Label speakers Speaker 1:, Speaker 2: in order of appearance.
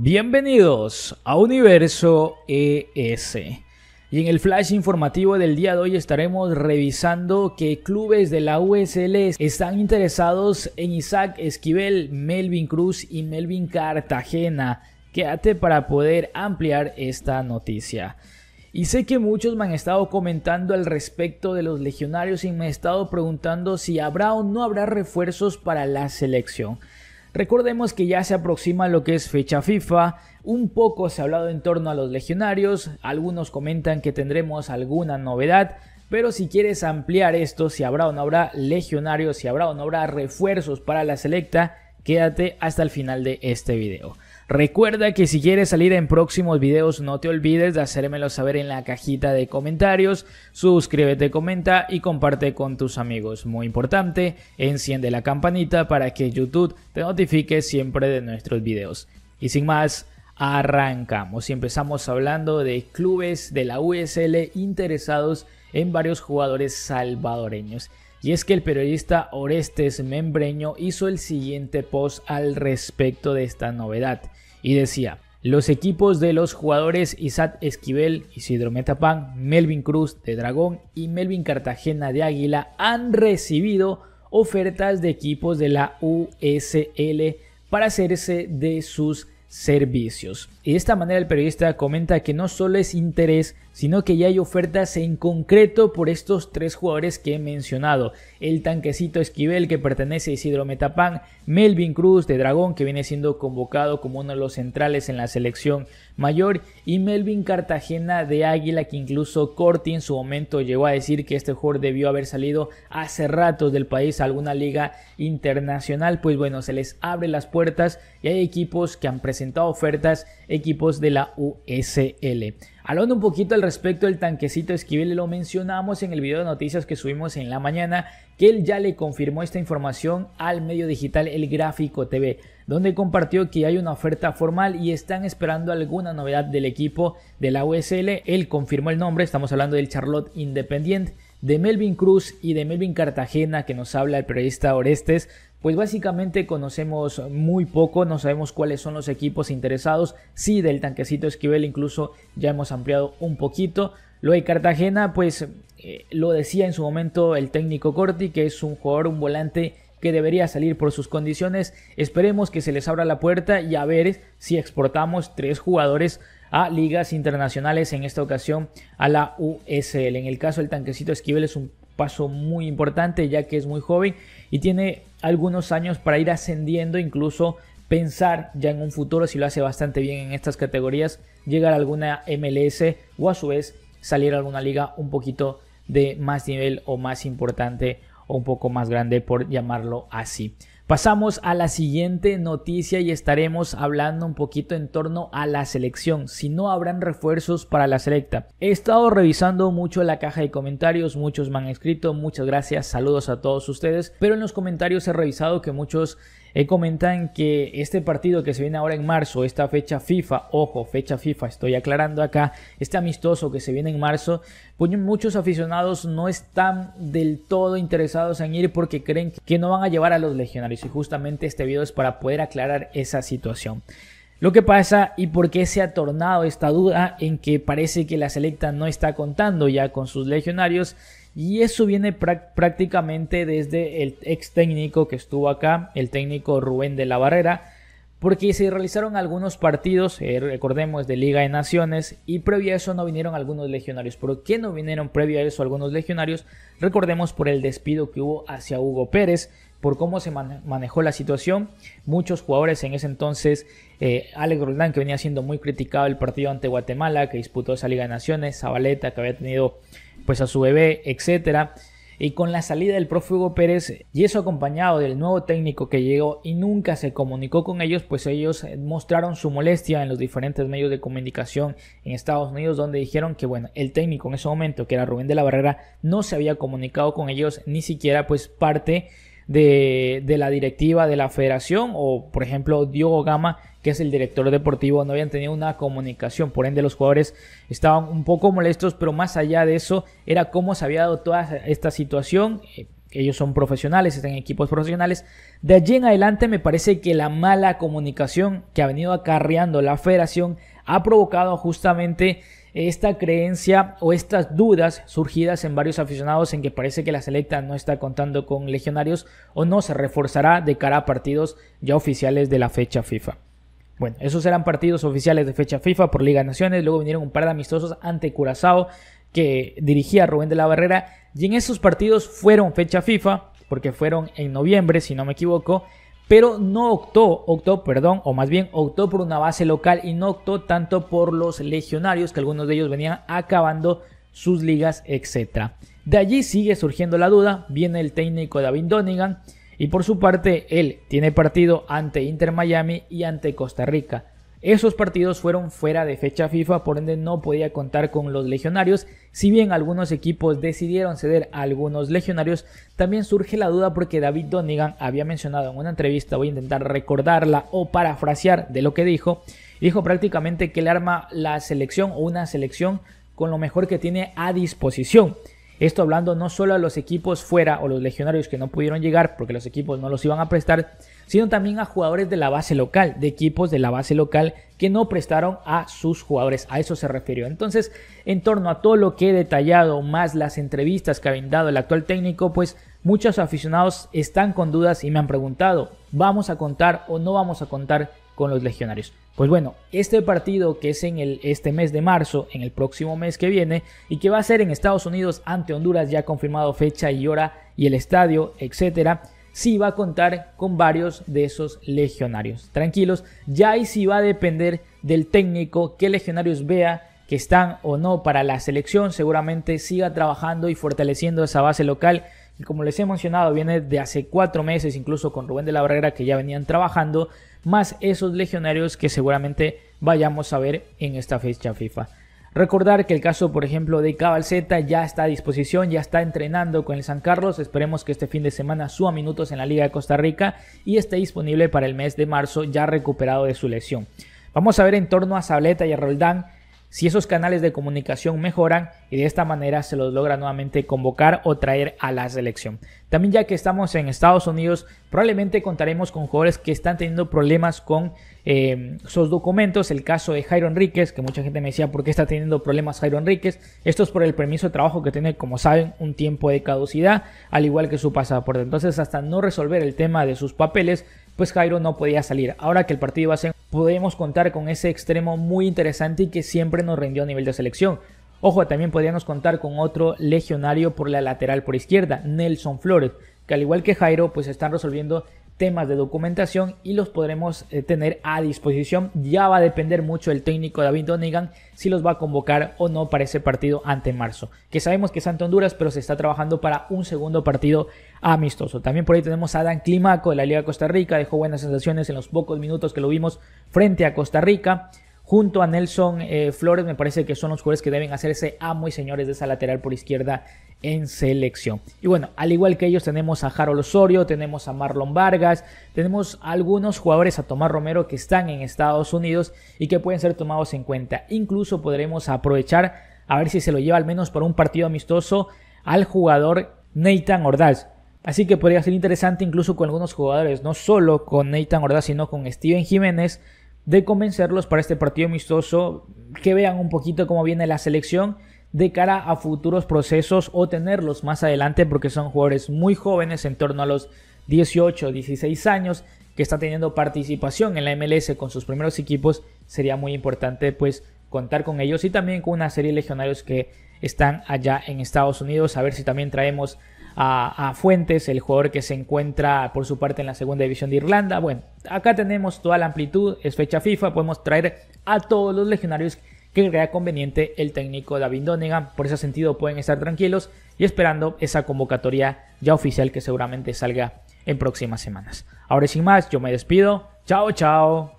Speaker 1: Bienvenidos a Universo ES. Y en el flash informativo del día de hoy estaremos revisando que clubes de la USL están interesados en Isaac Esquivel, Melvin Cruz y Melvin Cartagena. Quédate para poder ampliar esta noticia. Y sé que muchos me han estado comentando al respecto de los legionarios y me han estado preguntando si habrá o no habrá refuerzos para la selección. Recordemos que ya se aproxima lo que es fecha FIFA, un poco se ha hablado en torno a los legionarios, algunos comentan que tendremos alguna novedad, pero si quieres ampliar esto, si habrá o no habrá legionarios, si habrá o no habrá refuerzos para la selecta, quédate hasta el final de este video. Recuerda que si quieres salir en próximos videos no te olvides de hacérmelo saber en la cajita de comentarios, suscríbete, comenta y comparte con tus amigos. Muy importante, enciende la campanita para que YouTube te notifique siempre de nuestros videos. Y sin más, arrancamos y empezamos hablando de clubes de la USL interesados en varios jugadores salvadoreños. Y es que el periodista Orestes Membreño hizo el siguiente post al respecto de esta novedad y decía, los equipos de los jugadores Isat Esquivel, Isidro Metapan, Melvin Cruz de Dragón y Melvin Cartagena de Águila han recibido ofertas de equipos de la USL para hacerse de sus servicios. Y de esta manera el periodista comenta que no solo es interés, sino que ya hay ofertas en concreto por estos tres jugadores que he mencionado. El tanquecito Esquivel que pertenece a Isidro Metapán, Melvin Cruz de Dragón que viene siendo convocado como uno de los centrales en la selección mayor y Melvin Cartagena de Águila que incluso Corti en su momento llegó a decir que este jugador debió haber salido hace rato del país a alguna liga internacional. Pues bueno, se les abre las puertas y hay equipos que han presentado presentado ofertas equipos de la USL. Hablando un poquito al respecto del tanquecito Esquivel, lo mencionamos en el video de noticias que subimos en la mañana, que él ya le confirmó esta información al medio digital El Gráfico TV, donde compartió que hay una oferta formal y están esperando alguna novedad del equipo de la USL. Él confirmó el nombre, estamos hablando del Charlotte Independiente de Melvin Cruz y de Melvin Cartagena que nos habla el periodista Orestes, pues básicamente conocemos muy poco, no sabemos cuáles son los equipos interesados, sí del tanquecito Esquivel incluso ya hemos ampliado un poquito. Lo de Cartagena, pues eh, lo decía en su momento el técnico Corti, que es un jugador, un volante que debería salir por sus condiciones. Esperemos que se les abra la puerta y a ver si exportamos tres jugadores a ligas internacionales, en esta ocasión a la USL. En el caso del tanquecito Esquivel es un paso muy importante ya que es muy joven y tiene algunos años para ir ascendiendo, incluso pensar ya en un futuro si lo hace bastante bien en estas categorías, llegar a alguna MLS o a su vez salir a alguna liga un poquito de más nivel o más importante un poco más grande por llamarlo así. Pasamos a la siguiente noticia y estaremos hablando un poquito en torno a la selección, si no habrán refuerzos para la selecta. He estado revisando mucho la caja de comentarios, muchos me han escrito, muchas gracias, saludos a todos ustedes, pero en los comentarios he revisado que muchos comentan que este partido que se viene ahora en marzo, esta fecha FIFA, ojo, fecha FIFA, estoy aclarando acá, este amistoso que se viene en marzo, pues muchos aficionados no están del todo interesados en ir porque creen que no van a llevar a los legionarios y justamente este video es para poder aclarar esa situación. Lo que pasa y por qué se ha tornado esta duda en que parece que la selecta no está contando ya con sus legionarios y eso viene prácticamente desde el ex técnico que estuvo acá, el técnico Rubén de la Barrera, porque se realizaron algunos partidos, eh, recordemos, de Liga de Naciones, y previo a eso no vinieron algunos legionarios. ¿Por qué no vinieron previo a eso algunos legionarios? Recordemos por el despido que hubo hacia Hugo Pérez, por cómo se manejó la situación. Muchos jugadores en ese entonces, eh, Alex Roldán, que venía siendo muy criticado el partido ante Guatemala, que disputó esa Liga de Naciones, Zabaleta, que había tenido pues a su bebé, etcétera, Y con la salida del prófugo Pérez y eso acompañado del nuevo técnico que llegó y nunca se comunicó con ellos, pues ellos mostraron su molestia en los diferentes medios de comunicación en Estados Unidos donde dijeron que bueno, el técnico en ese momento, que era Rubén de la Barrera, no se había comunicado con ellos ni siquiera pues parte de, de, la directiva de la federación o por ejemplo Diogo Gama el director deportivo, no habían tenido una comunicación, por ende los jugadores estaban un poco molestos, pero más allá de eso era como se había dado toda esta situación. Eh, ellos son profesionales, están en equipos profesionales. De allí en adelante me parece que la mala comunicación que ha venido acarreando la federación ha provocado justamente esta creencia o estas dudas surgidas en varios aficionados en que parece que la selecta no está contando con legionarios o no se reforzará de cara a partidos ya oficiales de la fecha FIFA. Bueno, esos eran partidos oficiales de fecha FIFA por Liga Naciones. Luego vinieron un par de amistosos ante Curazao que dirigía Rubén de la Barrera. Y en esos partidos fueron fecha FIFA, porque fueron en noviembre, si no me equivoco. Pero no optó, optó, perdón, o más bien optó por una base local y no optó tanto por los legionarios, que algunos de ellos venían acabando sus ligas, etc. De allí sigue surgiendo la duda, viene el técnico David Donigan. Y por su parte, él tiene partido ante Inter Miami y ante Costa Rica. Esos partidos fueron fuera de fecha FIFA, por ende no podía contar con los legionarios. Si bien algunos equipos decidieron ceder a algunos legionarios, también surge la duda porque David Donegan había mencionado en una entrevista, voy a intentar recordarla o parafrasear de lo que dijo, dijo prácticamente que él arma la selección o una selección con lo mejor que tiene a disposición. Esto hablando no solo a los equipos fuera o los legionarios que no pudieron llegar porque los equipos no los iban a prestar, sino también a jugadores de la base local, de equipos de la base local que no prestaron a sus jugadores. A eso se refirió. Entonces, en torno a todo lo que he detallado, más las entrevistas que ha brindado el actual técnico, pues muchos aficionados están con dudas y me han preguntado, ¿vamos a contar o no vamos a contar con los legionarios. Pues bueno, este partido que es en el, este mes de marzo, en el próximo mes que viene, y que va a ser en Estados Unidos ante Honduras, ya confirmado fecha y hora y el estadio, etcétera, sí va a contar con varios de esos legionarios. Tranquilos, ya ahí sí va a depender del técnico qué legionarios vea que están o no para la selección, seguramente siga trabajando y fortaleciendo esa base local y como les he mencionado, viene de hace cuatro meses, incluso con Rubén de la Barrera, que ya venían trabajando, más esos legionarios que seguramente vayamos a ver en esta fecha FIFA. Recordar que el caso, por ejemplo, de Cabalceta ya está a disposición, ya está entrenando con el San Carlos. Esperemos que este fin de semana suba minutos en la Liga de Costa Rica y esté disponible para el mes de marzo, ya recuperado de su lesión. Vamos a ver en torno a sableta y a Roldán si esos canales de comunicación mejoran y de esta manera se los logra nuevamente convocar o traer a la selección. También ya que estamos en Estados Unidos, probablemente contaremos con jugadores que están teniendo problemas con eh, sus documentos. El caso de Jairo Enríquez, que mucha gente me decía, ¿por qué está teniendo problemas Jairo Enríquez? Esto es por el permiso de trabajo que tiene, como saben, un tiempo de caducidad, al igual que su pasaporte. Entonces, hasta no resolver el tema de sus papeles, pues Jairo no podía salir. Ahora que el partido va a ser, podemos contar con ese extremo muy interesante y que siempre nos rindió a nivel de selección. Ojo, también podríamos contar con otro legionario por la lateral por izquierda, Nelson Flores, que al igual que Jairo, pues están resolviendo temas de documentación y los podremos eh, tener a disposición. Ya va a depender mucho el técnico David Donegan si los va a convocar o no para ese partido ante marzo. Que sabemos que es ante Honduras, pero se está trabajando para un segundo partido amistoso. También por ahí tenemos a Dan Climaco de la Liga de Costa Rica, dejó buenas sensaciones en los pocos minutos que lo vimos frente a Costa Rica junto a Nelson eh, Flores, me parece que son los jugadores que deben hacerse amo y señores de esa lateral por izquierda en selección. Y bueno, al igual que ellos tenemos a Harold Osorio, tenemos a Marlon Vargas, tenemos algunos jugadores a Tomás Romero que están en Estados Unidos y que pueden ser tomados en cuenta. Incluso podremos aprovechar a ver si se lo lleva al menos por un partido amistoso al jugador Nathan Ordaz. Así que podría ser interesante incluso con algunos jugadores, no solo con Nathan Ordaz, sino con Steven Jiménez, de convencerlos para este partido amistoso, que vean un poquito cómo viene la selección de cara a futuros procesos o tenerlos más adelante porque son jugadores muy jóvenes en torno a los 18 16 años que está teniendo participación en la MLS con sus primeros equipos sería muy importante pues contar con ellos y también con una serie de legionarios que están allá en Estados Unidos a ver si también traemos a, Fuentes, el jugador que se encuentra por su parte en la segunda división de Irlanda. Bueno, acá tenemos toda la amplitud, es fecha FIFA, podemos traer a todos los legionarios que crea conveniente el técnico David Donegan. Por ese sentido pueden estar tranquilos y esperando esa convocatoria ya oficial que seguramente salga en próximas semanas. Ahora sin más, yo me despido. Chao, chao.